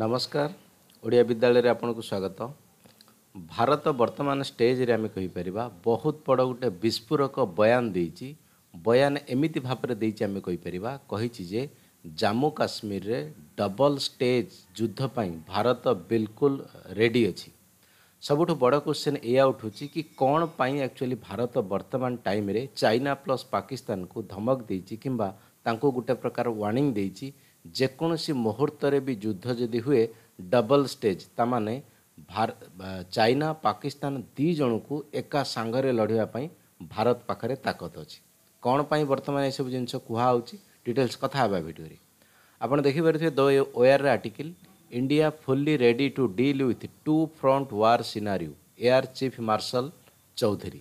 ନମସ୍କାର ଓଡ଼ିଆ ବିଦ୍ୟାଳୟରେ ଆପଣଙ୍କୁ ସ୍ୱାଗତ ଭାରତ ବର୍ତ୍ତମାନ ଷ୍ଟେଜ୍ରେ ଆମେ କହିପାରିବା ବହୁତ ବଡ଼ ଗୋଟେ ବିସ୍ଫୋରକ ବୟାନ ଦେଇଛି ବୟାନ ଏମିତି ଭାବରେ ଦେଇଛି ଆମେ କହିପାରିବା କହିଛି ଯେ ଜାମ୍ମୁ କାଶ୍ମୀରରେ ଡବଲ୍ ଷ୍ଟେଜ୍ ଯୁଦ୍ଧ ପାଇଁ ଭାରତ ବିଲକୁଲ ରେଡ଼ି ଅଛି ସବୁଠୁ ବଡ଼ କ୍ୱେଶ୍ଚିନ୍ ଏଇଆ ଉଠୁଛି କି କ'ଣ ପାଇଁ ଆକ୍ଚୁଆଲି ଭାରତ ବର୍ତ୍ତମାନ ଟାଇମ୍ରେ ଚାଇନା ପ୍ଲସ୍ ପାକିସ୍ତାନକୁ ଧମକ ଦେଇଛି କିମ୍ବା ତାଙ୍କୁ ଗୋଟେ ପ୍ରକାର ୱାର୍ଣ୍ଣିଂ ଦେଇଛି ଯେକୌଣସି ମୁହୂର୍ତ୍ତରେ ବି ଯୁଦ୍ଧ ଯଦି ହୁଏ ଡବଲ୍ ଷ୍ଟେଜ୍ ତା'ମାନେ ଚାଇନା ପାକିସ୍ତାନ ଦୁଇ ଜଣଙ୍କୁ ଏକା ସାଙ୍ଗରେ ଲଢ଼ିବା ପାଇଁ ଭାରତ ପାଖରେ ତାକତ ଅଛି କ'ଣ ପାଇଁ ବର୍ତ୍ତମାନ ଏସବୁ ଜିନିଷ କୁହାହେଉଛି ଡିଟେଲ୍ସ କଥା ହେବା ଭିଡ଼ିଓରେ ଆପଣ ଦେଖିପାରୁଥିବେ ଦ ଓୟାର୍ରେ article India fully ready to deal with two front war scenario air chief marshal Chaudhari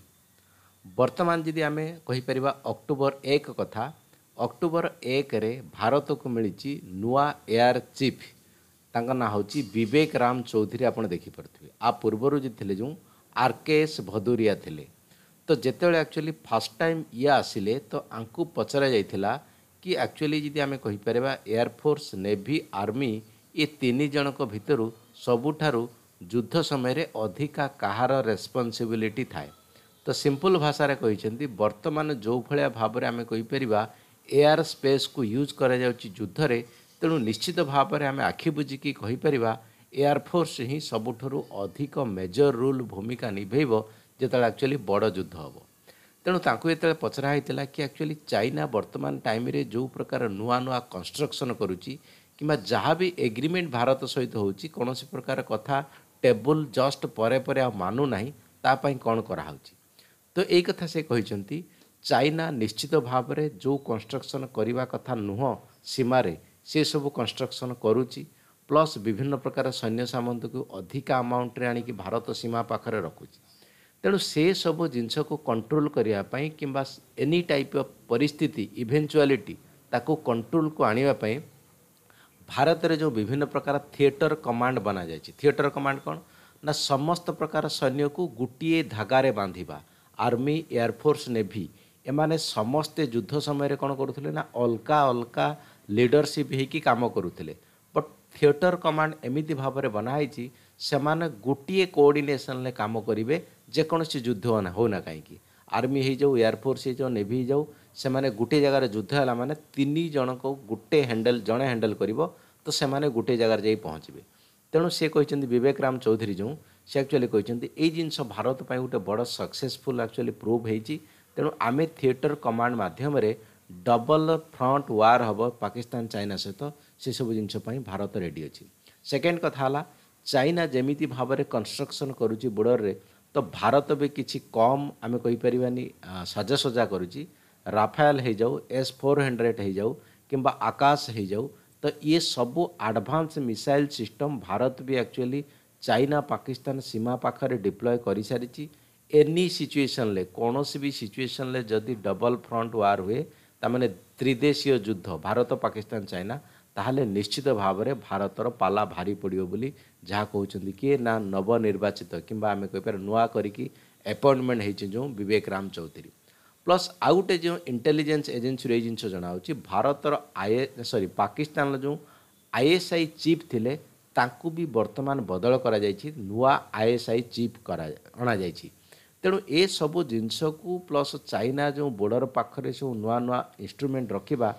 ବର୍ତ୍ତମାନ ଯଦି ଆମେ କହିପାରିବା ଅକ୍ଟୋବର ଏକ କଥା ଅକ୍ଟୋବର ଏକରେ ଭାରତକୁ ମିଳିଛି ନୂଆ ଏୟାର ଚିଫ୍ ତାଙ୍କ ନାଁ ହେଉଛି ବିବେକ ରାମ ଚୌଧୁରୀ ଆପଣ ଦେଖିପାରୁଥିବେ ଆ ପୂର୍ବରୁ ଯେ ଥିଲେ ଯେଉଁ ଆର୍ କେ ଏସ୍ ଭଦୁରିଆ ଥିଲେ ତ ଯେତେବେଳେ ଆକ୍ଚୁଆଲି ଫାର୍ଷ୍ଟ ଟାଇମ୍ ଇଏ ଆସିଲେ ତ ଆଙ୍କୁ ପଚରା ଯାଇଥିଲା କି ଆକ୍ଚୁଆଲି ଯଦି ଆମେ କହିପାରିବା ଏୟାରଫୋର୍ସ ନେଭି ଆର୍ମି ଏ ତିନି ଜଣଙ୍କ ଭିତରୁ ସବୁଠାରୁ ଯୁଦ୍ଧ ସମୟରେ ଅଧିକା କାହାର ରେସ୍ପନ୍ସିବିଲିଟି ଥାଏ ତ ସିମ୍ପଲ୍ ଭାଷାରେ କହିଛନ୍ତି ବର୍ତ୍ତମାନ ଯେଉଁ ଭଳିଆ ଭାବରେ ଆମେ କହିପାରିବା ଏୟାର ସ୍ପେସ୍କୁ ୟୁଜ୍ କରାଯାଉଛି ଯୁଦ୍ଧରେ ତେଣୁ ନିଶ୍ଚିତ ଭାବରେ ଆମେ ଆଖି ବୁଜିକି କହିପାରିବା ଏୟାରଫୋର୍ସ ହିଁ ସବୁଠାରୁ ଅଧିକ ମେଜର ରୋଲ୍ ଭୂମିକା ନିଭେଇବ ଯେତେବେଳେ ଆକ୍ଚୁଆଲି ବଡ଼ ଯୁଦ୍ଧ ହେବ ତେଣୁ ତାଙ୍କୁ ଯେତେବେଳେ ପଚରା ହେଇଥିଲା କି ଆକ୍ଚୁଆଲି ଚାଇନା ବର୍ତ୍ତମାନ ଟାଇମ୍ରେ ଯେଉଁ ପ୍ରକାର ନୂଆ ନୂଆ କନଷ୍ଟ୍ରକ୍ସନ୍ କରୁଛି କିମ୍ବା ଯାହା ବି ଏଗ୍ରିମେଣ୍ଟ ଭାରତ ସହିତ ହେଉଛି କୌଣସି ପ୍ରକାର କଥା ଟେବୁଲ୍ ଜଷ୍ଟ ପରେ ପରେ ଆଉ ମାନୁନାହିଁ ତା ପାଇଁ କ'ଣ କରାହେଉଛି ତ ଏଇ କଥା ସେ କହିଛନ୍ତି ଚାଇନା ନିଶ୍ଚିତ ଭାବରେ ଯେଉଁ କନଷ୍ଟ୍ରକ୍ସନ୍ କରିବା କଥା ନୁହଁ ସୀମାରେ ସେସବୁ କନଷ୍ଟ୍ରକ୍ସନ୍ କରୁଛି ପ୍ଲସ୍ ବିଭିନ୍ନ ପ୍ରକାର ସୈନ୍ୟ ସାମନ୍ତକୁ ଅଧିକା ଆମାଉଣ୍ଟରେ ଆଣିକି ଭାରତ ସୀମା ପାଖରେ ରଖୁଛି ତେଣୁ ସେସବୁ ଜିନିଷକୁ କଣ୍ଟ୍ରୋଲ କରିବା ପାଇଁ କିମ୍ବା ଏନି ଟାଇପ୍ ଅଫ୍ ପରିସ୍ଥିତି ଇଭେଞ୍ଚୁଆଲିଟି ତାକୁ କଣ୍ଟ୍ରୋଲକୁ ଆଣିବା ପାଇଁ ଭାରତରେ ଯେଉଁ ବିଭିନ୍ନ ପ୍ରକାର ଥିଏଟର କମାଣ୍ଡ ବନାଯାଇଛି ଥିଏଟର କମାଣ୍ଡ କ'ଣ ନା ସମସ୍ତ ପ୍ରକାର ସୈନ୍ୟକୁ ଗୋଟିଏ ଧାଗାରେ ବାନ୍ଧିବା ଆର୍ମି ଏୟାରଫୋର୍ସ ନେଭି ଏମାନେ ସମସ୍ତେ ଯୁଦ୍ଧ ସମୟରେ କ'ଣ କରୁଥିଲେ ନା ଅଲଗା ଅଲଗା ଲିଡରସିପ୍ ହେଇକି କାମ କରୁଥିଲେ ବଟ୍ ଥିଏଟର କମାଣ୍ଡ ଏମିତି ଭାବରେ ବନା ହେଇଛି ସେମାନେ ଗୋଟିଏ କୋଅର୍ଡ଼ିନେସନ୍ରେ କାମ କରିବେ ଯେକୌଣସି ଯୁଦ୍ଧ ହେଉନା କାହିଁକି ଆର୍ମି ହେଇଯାଉ ଏୟାରଫୋର୍ସ ହେଇଯାଉ ନେଭି ହେଇଯାଉ ସେମାନେ ଗୋଟିଏ ଜାଗାରେ ଯୁଦ୍ଧ ହେଲା ମାନେ ତିନି ଜଣଙ୍କୁ ଗୋଟେ ହ୍ୟାଣ୍ଡେଲ୍ ଜଣେ ହ୍ୟାଣ୍ଡେଲ୍ କରିବ ତ ସେମାନେ ଗୋଟିଏ ଜାଗାରେ ଯାଇ ପହଞ୍ଚିବେ ତେଣୁ ସେ କହିଛନ୍ତି ବିବେକ ରାମ ଚୌଧୁରୀ ଯେଉଁ ସେ ଆକ୍ଚୁଆଲି କହିଛନ୍ତି ଏଇ ଜିନିଷ ଭାରତ ପାଇଁ ଗୋଟେ ବଡ଼ ସକ୍ସେସଫୁଲ୍ ଆକ୍ଚୁଆଲି ପ୍ରୁଭ୍ ହେଇଛି ତେଣୁ ଆମେ ଥିଏଟର କମାଣ୍ଡ ମାଧ୍ୟମରେ ଡବଲ ଫ୍ରଣ୍ଟ ୱାର୍ ହେବ ପାକିସ୍ତାନ ଚାଇନା ସହିତ ସେସବୁ ଜିନିଷ ପାଇଁ ଭାରତ ରେଡ଼ି ଅଛି ସେକେଣ୍ଡ କଥା ହେଲା ଚାଇନା ଯେମିତି ଭାବରେ କନଷ୍ଟ୍ରକ୍ସନ୍ କରୁଛି ବୋର୍ଡ଼ରରେ ତ ଭାରତ ବି କିଛି କମ୍ ଆମେ କହିପାରିବାନି ସାଜାସଜା କରୁଛି ରାଫାଏଲ ହେଇଯାଉ ଏସ୍ ଫୋର୍ ହଣ୍ଡ୍ରେଡ଼ ହେଇଯାଉ କିମ୍ବା ଆକାଶ ହେଇଯାଉ ତ ଇଏ ସବୁ ଆଡ଼ଭାନ୍ସ ମିସାଇଲ୍ ସିଷ୍ଟମ୍ ଭାରତ ବି ଆକ୍ଚୁଆଲି ଚାଇନା ପାକିସ୍ତାନ ସୀମା ପାଖରେ ଡିପ୍ଲୟ କରିସାରିଛି ଏନି ସିଚୁଏସନ୍ରେ କୌଣସି ବି ସିଚୁଏସନ୍ରେ ଯଦି ଡବଲ୍ ଫ୍ରଣ୍ଟ ୱାର୍ ହୁଏ ତାମାନେ ତ୍ରିଦେଶୀୟ ଯୁଦ୍ଧ ଭାରତ ପାକିସ୍ତାନ ଚାଇନା ତାହେଲେ ନିଶ୍ଚିତ ଭାବରେ ଭାରତର ପାଲା ଭାରି ପଡ଼ିବ ବୋଲି ଯାହା କହୁଛନ୍ତି କିଏ ନା ନବନିର୍ବାଚିତ କିମ୍ବା ଆମେ କହିପାରିବା ନୂଆ କରିକି ଆପଏଣ୍ଟମେଣ୍ଟ ହେଇଛି ଯେଉଁ ବିବେକ ରାମ ଚୌଧୁରୀ ପ୍ଲସ୍ ଆଉ ଗୋଟେ ଯେଉଁ ଇଣ୍ଟେଲିଜେନ୍ସ ଏଜେନ୍ସିରୁ ଏଇ ଜିନିଷ ଜଣାହେଉଛି ଭାରତର ଆଇ ସରି ପାକିସ୍ତାନର ଯେଉଁ ଆଇଏସ୍ଆଇ ଚିଫ୍ ଥିଲେ ତାଙ୍କୁ ବି ବର୍ତ୍ତମାନ ବଦଳ କରାଯାଇଛି ନୂଆ ଆଇଏସ୍ଆଇ ଚିଫ୍ କରା ଅଣାଯାଇଛି ତେଣୁ ଏସବୁ ଜିନିଷକୁ ପ୍ଲସ୍ ଚାଇନା ଯେଉଁ ବୋର୍ଡ଼ର ପାଖରେ ସବୁ ନୂଆ ନୂଆ ଇନ୍ଷ୍ଟ୍ରୁମେଣ୍ଟ ରଖିବା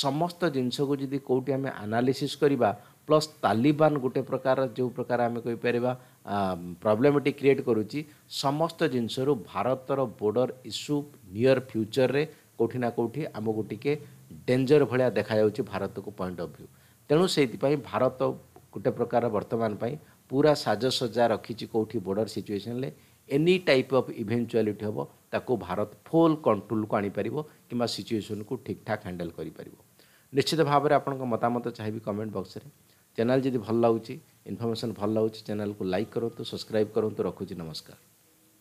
ସମସ୍ତ ଜିନିଷକୁ ଯଦି କେଉଁଠି ଆମେ ଆନାଲିସିସ୍ କରିବା ପ୍ଲସ୍ ତାଲିବାନ ଗୋଟେ ପ୍ରକାର ଯେଉଁ ପ୍ରକାର ଆମେ କହିପାରିବା ପ୍ରୋବ୍ଲେମଟି କ୍ରିଏଟ୍ କରୁଛି ସମସ୍ତ ଜିନିଷରୁ ଭାରତର ବୋର୍ଡ଼ର ଇସ୍ୟୁ ନିୟର ଫ୍ୟୁଚରରେ କେଉଁଠି ନା କେଉଁଠି ଆମକୁ ଟିକେ ଡେଞ୍ଜର ଭଳିଆ ଦେଖାଯାଉଛି ଭାରତକୁ ପଏଣ୍ଟ ଅଫ୍ ଭ୍ୟୁ ତେଣୁ ସେଇଥିପାଇଁ ଭାରତ ଗୋଟେ ପ୍ରକାର ବର୍ତ୍ତମାନ ପାଇଁ ପୁରା ସାଜସଜା ରଖିଛି କେଉଁଠି ବୋର୍ଡ଼ର ସିଚୁଏସନ୍ରେ ଏନି ଟାଇପ୍ ଅଫ୍ ଇଭେଞ୍ଚୁଆଲିଟି ହେବ ତାକୁ ଭାରତ ଫୁଲ୍ କଣ୍ଟ୍ରୋଲ୍କୁ ଆଣିପାରିବ କିମ୍ବା ସିଚୁଏସନ୍କୁ ଠିକ୍ଠାକ୍ ହ୍ୟାଣ୍ଡେଲ୍ କରିପାରିବ ନିଶ୍ଚିତ ଭାବରେ ଆପଣଙ୍କ ମତାମତ ଚାହିଁବି କମେଣ୍ଟ ବକ୍ସରେ ଚ୍ୟାନେଲ୍ ଯଦି ଭଲ ଲାଗୁଛି ଇନଫର୍ମେସନ୍ ଭଲ ଲାଗୁଛି ଚ୍ୟାନେଲ୍କୁ ଲାଇକ୍ କରନ୍ତୁ ସବସ୍କ୍ରାଇବ୍ କରନ୍ତୁ ରଖୁଛି ନମସ୍କାର